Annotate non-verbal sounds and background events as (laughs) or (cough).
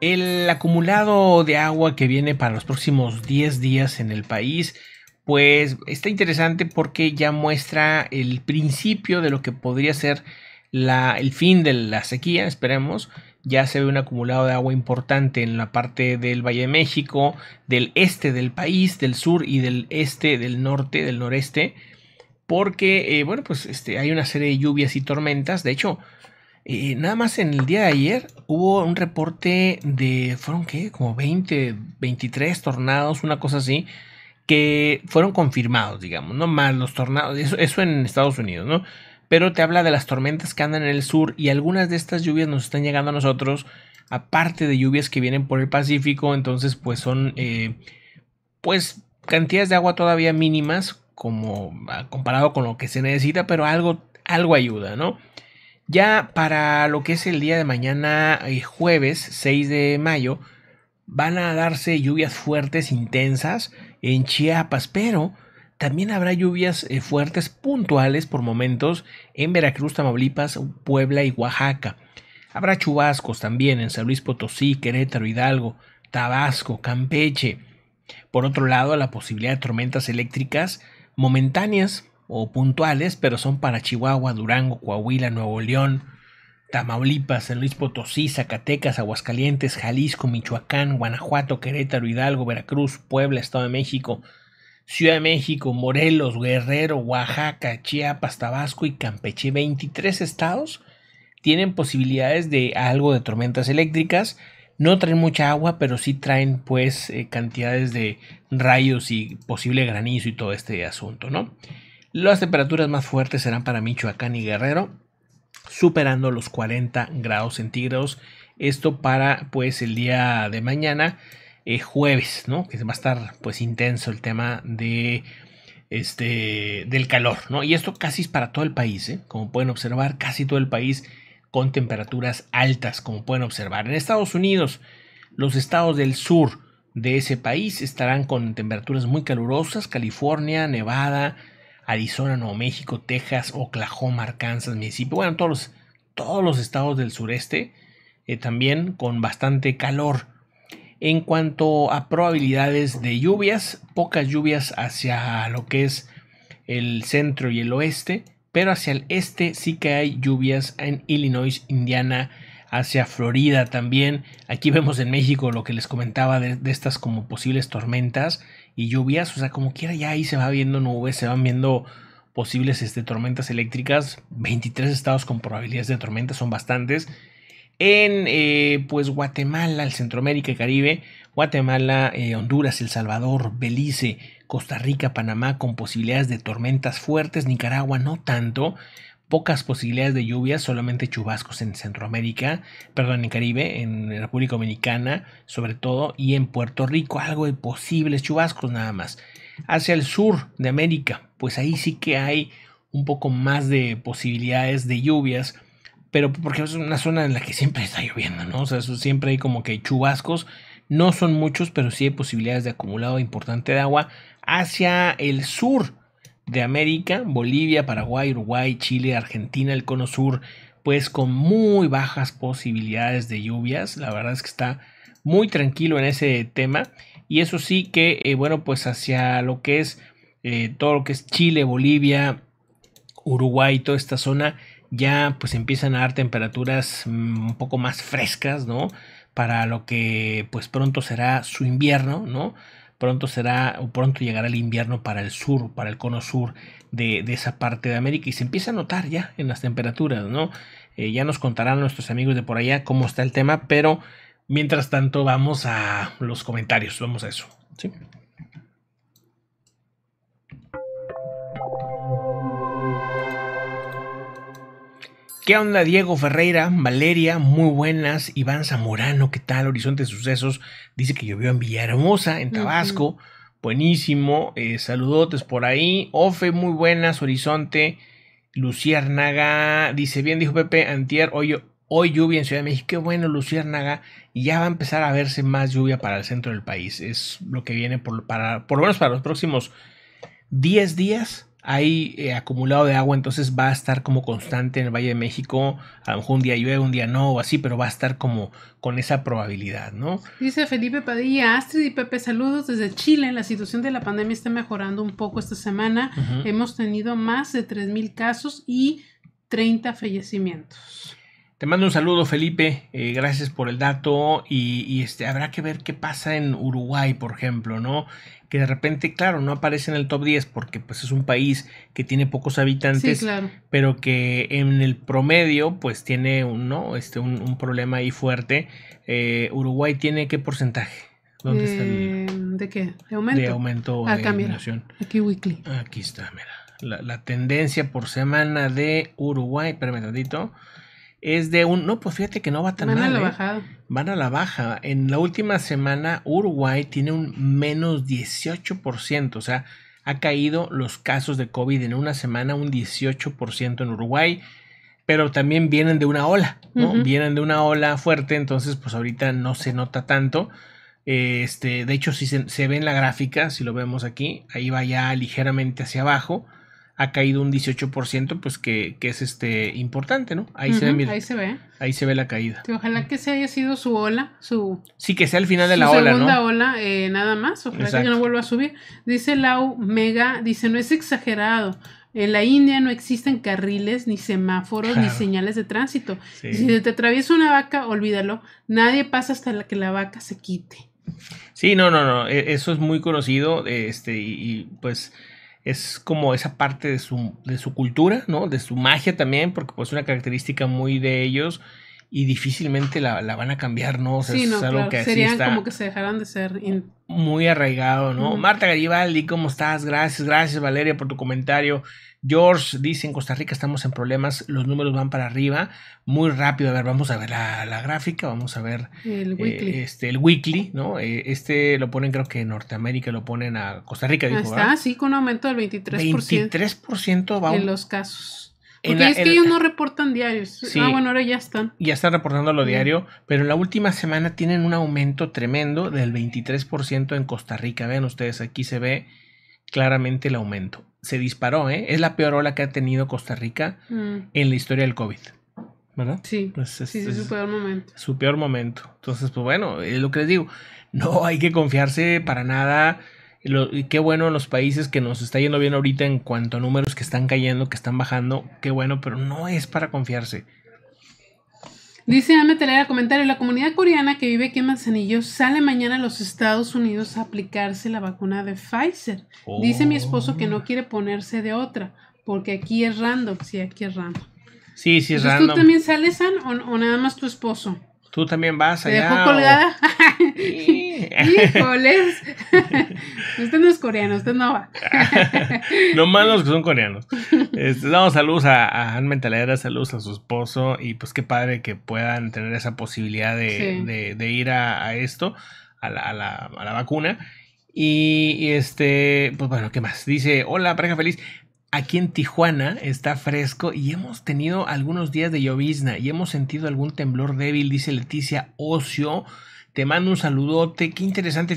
El acumulado de agua que viene para los próximos 10 días en el país, pues está interesante porque ya muestra el principio de lo que podría ser la, el fin de la sequía, esperemos. Ya se ve un acumulado de agua importante en la parte del Valle de México, del este del país, del sur y del este, del norte, del noreste, porque, eh, bueno, pues este, hay una serie de lluvias y tormentas. De hecho, nada más en el día de ayer hubo un reporte de, fueron qué, como 20, 23 tornados, una cosa así, que fueron confirmados, digamos, no más los tornados, eso, eso en Estados Unidos, ¿no? Pero te habla de las tormentas que andan en el sur y algunas de estas lluvias nos están llegando a nosotros, aparte de lluvias que vienen por el Pacífico, entonces pues son, eh, pues, cantidades de agua todavía mínimas, como ah, comparado con lo que se necesita, pero algo, algo ayuda, ¿no? Ya para lo que es el día de mañana, eh, jueves 6 de mayo, van a darse lluvias fuertes, intensas en Chiapas, pero también habrá lluvias eh, fuertes puntuales por momentos en Veracruz, Tamaulipas, Puebla y Oaxaca. Habrá chubascos también en San Luis Potosí, Querétaro, Hidalgo, Tabasco, Campeche. Por otro lado, la posibilidad de tormentas eléctricas momentáneas o puntuales, pero son para Chihuahua, Durango, Coahuila, Nuevo León, Tamaulipas, San Luis Potosí, Zacatecas, Aguascalientes, Jalisco, Michoacán, Guanajuato, Querétaro, Hidalgo, Veracruz, Puebla, Estado de México, Ciudad de México, Morelos, Guerrero, Oaxaca, Chiapas, Tabasco y Campeche. 23 estados tienen posibilidades de algo de tormentas eléctricas. No traen mucha agua, pero sí traen pues eh, cantidades de rayos y posible granizo y todo este asunto, ¿no? Las temperaturas más fuertes serán para Michoacán y Guerrero, superando los 40 grados centígrados. Esto para pues el día de mañana, eh, jueves, ¿no? Que va a estar pues intenso el tema de este del calor, ¿no? Y esto casi es para todo el país, ¿eh? Como pueden observar, casi todo el país con temperaturas altas, como pueden observar. En Estados Unidos, los estados del sur de ese país estarán con temperaturas muy calurosas, California, Nevada, Arizona, Nuevo México, Texas, Oklahoma, Arkansas, Mississippi, bueno, todos los, todos los estados del sureste eh, también con bastante calor. En cuanto a probabilidades de lluvias, pocas lluvias hacia lo que es el centro y el oeste, pero hacia el este sí que hay lluvias en Illinois, Indiana, hacia Florida también. Aquí vemos en México lo que les comentaba de, de estas como posibles tormentas y lluvias, o sea, como quiera ya ahí se va viendo nubes, se van viendo posibles este, tormentas eléctricas, 23 estados con probabilidades de tormentas, son bastantes. En eh, pues Guatemala, el Centroamérica y Caribe, Guatemala, eh, Honduras, El Salvador, Belice, Costa Rica, Panamá con posibilidades de tormentas fuertes, Nicaragua no tanto, pocas posibilidades de lluvias, solamente chubascos en Centroamérica, perdón, en Caribe, en República Dominicana sobre todo, y en Puerto Rico algo de posibles chubascos nada más. Hacia el sur de América, pues ahí sí que hay un poco más de posibilidades de lluvias, pero porque es una zona en la que siempre está lloviendo, ¿no? O sea, eso siempre hay como que chubascos, no son muchos, pero sí hay posibilidades de acumulado importante de agua hacia el sur de América, Bolivia, Paraguay, Uruguay, Chile, Argentina, el Cono Sur, pues con muy bajas posibilidades de lluvias. La verdad es que está muy tranquilo en ese tema. Y eso sí que, eh, bueno, pues hacia lo que es eh, todo lo que es Chile, Bolivia, Uruguay, toda esta zona, ya pues empiezan a dar temperaturas mm, un poco más frescas, ¿no? Para lo que pues pronto será su invierno, ¿no? Pronto será o pronto llegará el invierno para el sur, para el cono sur de, esa parte de América y se empieza a notar ya en las temperaturas, ¿no? Eh, ya nos contarán nuestros amigos de por allá cómo está el tema, pero mientras tanto vamos a los comentarios, vamos a eso. ¿sí? ¿Qué onda Diego Ferreira, Valeria? Muy buenas. Iván Zamorano, ¿qué tal? Horizonte de Sucesos. Dice que llovió en Villahermosa, en Tabasco. Buenísimo. Eh, saludotes por ahí. Ofe, muy buenas. Horizonte. Luciérnaga. Dice, bien dijo Pepe, antier, hoy, hoy lluvia en Ciudad de México. Qué bueno, Luciérnaga. Y ya va a empezar a verse más lluvia para el centro del país. Es lo que viene por, para, por lo menos para los próximos 10 días hay eh, acumulado de agua, entonces va a estar como constante en el Valle de México. A un día llueve, un día no, o así, pero va a estar como con esa probabilidad, ¿no? Dice Felipe Padilla, Astrid y Pepe, saludos desde Chile. La situación de la pandemia está mejorando un poco esta semana. Hemos tenido más de 3.000 casos y 30 fallecimientos. Te mando un saludo, Felipe. Eh, gracias por el dato. Y, y, este, habrá que ver qué pasa en Uruguay, por ejemplo, ¿no? que de repente, claro, no aparece en el top 10 porque pues es un país que tiene pocos habitantes, pero que en el promedio pues tiene un, ¿no? este, un, un problema ahí fuerte. Eh, Uruguay tiene qué porcentaje? ¿Dónde está eh, ¿De qué? ¿De aumento? De aumento ah, Aquí weekly. Aquí está, mira. La, tendencia por semana de Uruguay, tantito es de un... No, pues fíjate que no va tan mal. Van a la ¿eh? Van a la baja. En la última semana Uruguay tiene un menos 18%, o sea, ha caído los casos de COVID en una semana un 18% en Uruguay, pero también vienen de una ola, ¿no? Vienen de una ola fuerte, entonces pues ahorita no se nota tanto. Este, de hecho, si se, se, ve en la gráfica, si lo vemos aquí, ahí va ya ligeramente hacia abajo ha caído un 18%, pues que, es este importante, ¿no? Ahí se ve, Ahí se ve. Ahí se ve la caída. ojalá que se haya sido su ola, su... Sí, que sea el final de la ola, ¿no? segunda ola, eh, nada más, ojalá que no vuelva a subir. Dice Lau Mega, dice, no es exagerado, en la India no existen carriles, ni semáforos, ni señales de tránsito. Si te atraviesa una vaca, olvídalo. Nadie pasa hasta que la vaca se quite. Sí, no, no, no. E-, eso es muy conocido. Este, y pues es como esa parte de su, de su cultura, ¿no? De su magia también, porque pues, es una característica muy de ellos y difícilmente la, van a cambiar, ¿no? O es algo que Serían como que se dejaran de ser. Muy arraigado, ¿no? Marta Garibaldi, ¿cómo estás? Gracias, gracias Valeria por tu comentario. George dice, en Costa Rica estamos en problemas, los números van para arriba, muy rápido, a ver, vamos a ver la, gráfica, vamos a ver el eh, weekly, este, el weekly ¿no? Eh, este lo ponen creo que en Norteamérica, lo ponen a Costa Rica, dijo, Está, sí, con un aumento del 23%. 23% va en los casos es que ellos no reportan diarios. ah, bueno, ahora ya están. Ya están reportando lo diario, pero en la última semana tienen un aumento tremendo del 23% en Costa Rica. Vean ustedes, aquí se ve claramente el aumento. Se disparó, ¿eh? Es la peor ola que ha tenido Costa Rica mm. en la historia del COVID. ¿Verdad? Pues sí. sí, es su peor momento. Su peor momento. Entonces, pues bueno, es lo que les digo. No hay que confiarse para nada qué bueno en los países que nos está yendo bien ahorita en cuanto a números que están cayendo, que están bajando, qué bueno, pero no es para confiarse. Dice Ana el comentario, la comunidad coreana que vive aquí en Manzanillo sale mañana a los Estados Unidos a aplicarse la vacuna de Pfizer. Dice mi esposo que no quiere ponerse de otra, porque aquí es random, sí, aquí es random. Sí, sí, es random. ¿Tú también sales, San, o, nada más tu esposo? Tú también vas allá. ¿Te dejó colgada? (laughs) Híjoles. (laughs) usted no es coreano, usted no va. no más los que son coreanos. Este, damos saludos a, a Anne Mentalera, saludos a su esposo y pues qué padre que puedan tener esa posibilidad de, ir a, esto, a la, vacuna. Y, y este, pues bueno, ¿qué más? Dice, hola, pareja feliz aquí en Tijuana está fresco y hemos tenido algunos días de llovizna y hemos sentido algún temblor débil, dice Leticia Ocio. Te mando un saludote. Qué interesante.